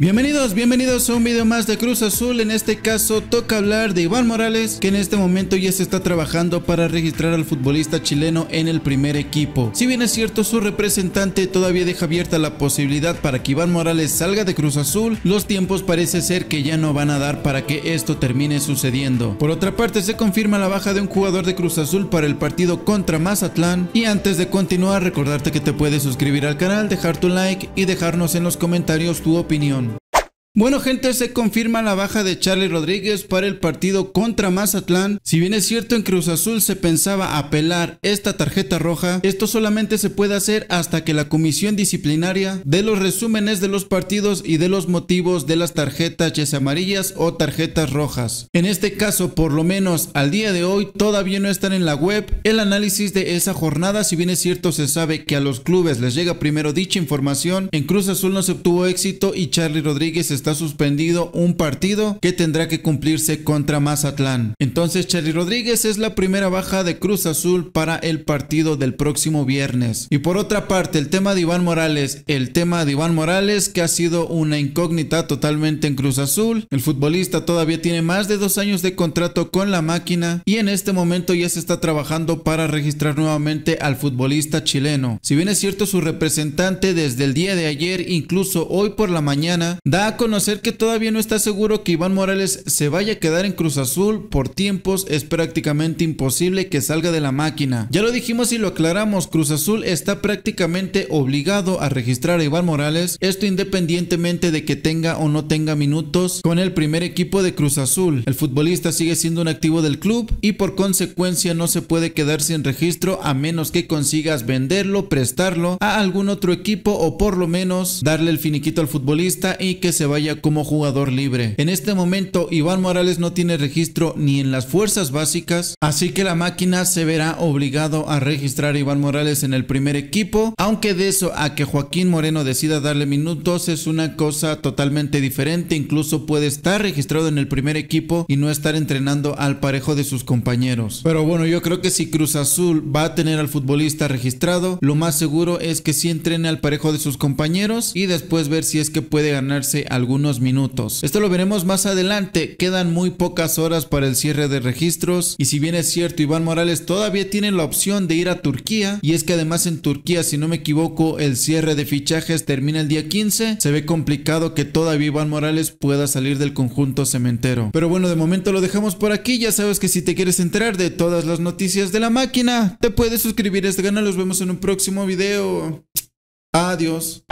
Bienvenidos, bienvenidos a un video más de Cruz Azul, en este caso toca hablar de Iván Morales que en este momento ya se está trabajando para registrar al futbolista chileno en el primer equipo. Si bien es cierto su representante todavía deja abierta la posibilidad para que Iván Morales salga de Cruz Azul, los tiempos parece ser que ya no van a dar para que esto termine sucediendo. Por otra parte se confirma la baja de un jugador de Cruz Azul para el partido contra Mazatlán y antes de continuar recordarte que te puedes suscribir al canal, dejar tu like y dejarnos en los comentarios tu opinión. Bueno, gente, se confirma la baja de Charlie Rodríguez para el partido contra Mazatlán. Si bien es cierto en Cruz Azul se pensaba apelar esta tarjeta roja, esto solamente se puede hacer hasta que la comisión disciplinaria dé los resúmenes de los partidos y de los motivos de las tarjetas ya amarillas o tarjetas rojas. En este caso, por lo menos al día de hoy, todavía no están en la web el análisis de esa jornada. Si bien es cierto se sabe que a los clubes les llega primero dicha información, en Cruz Azul no se obtuvo éxito y Charlie Rodríguez está suspendido un partido que tendrá que cumplirse contra Mazatlán. Entonces Charlie Rodríguez es la primera baja de Cruz Azul para el partido del próximo viernes. Y por otra parte, el tema de Iván Morales, el tema de Iván Morales que ha sido una incógnita totalmente en Cruz Azul. El futbolista todavía tiene más de dos años de contrato con la máquina y en este momento ya se está trabajando para registrar nuevamente al futbolista chileno. Si bien es cierto su representante desde el día de ayer, incluso hoy por la mañana, da a Conocer que todavía no está seguro que Iván Morales se vaya a quedar en Cruz Azul por tiempos, es prácticamente imposible que salga de la máquina. Ya lo dijimos y lo aclaramos, Cruz Azul está prácticamente obligado a registrar a Iván Morales, esto independientemente de que tenga o no tenga minutos con el primer equipo de Cruz Azul. El futbolista sigue siendo un activo del club y por consecuencia no se puede quedar sin registro a menos que consigas venderlo, prestarlo a algún otro equipo o por lo menos darle el finiquito al futbolista y que se vaya como jugador libre. En este momento Iván Morales no tiene registro ni en las fuerzas básicas, así que la máquina se verá obligado a registrar a Iván Morales en el primer equipo, aunque de eso a que Joaquín Moreno decida darle minutos es una cosa totalmente diferente, incluso puede estar registrado en el primer equipo y no estar entrenando al parejo de sus compañeros. Pero bueno, yo creo que si Cruz Azul va a tener al futbolista registrado, lo más seguro es que si entrene al parejo de sus compañeros y después ver si es que puede ganarse algún algunos minutos. Esto lo veremos más adelante, quedan muy pocas horas para el cierre de registros y si bien es cierto Iván Morales todavía tiene la opción de ir a Turquía y es que además en Turquía si no me equivoco el cierre de fichajes termina el día 15, se ve complicado que todavía Iván Morales pueda salir del conjunto cementero. Pero bueno, de momento lo dejamos por aquí, ya sabes que si te quieres enterar de todas las noticias de la máquina, te puedes suscribir a este canal, nos vemos en un próximo video. Adiós.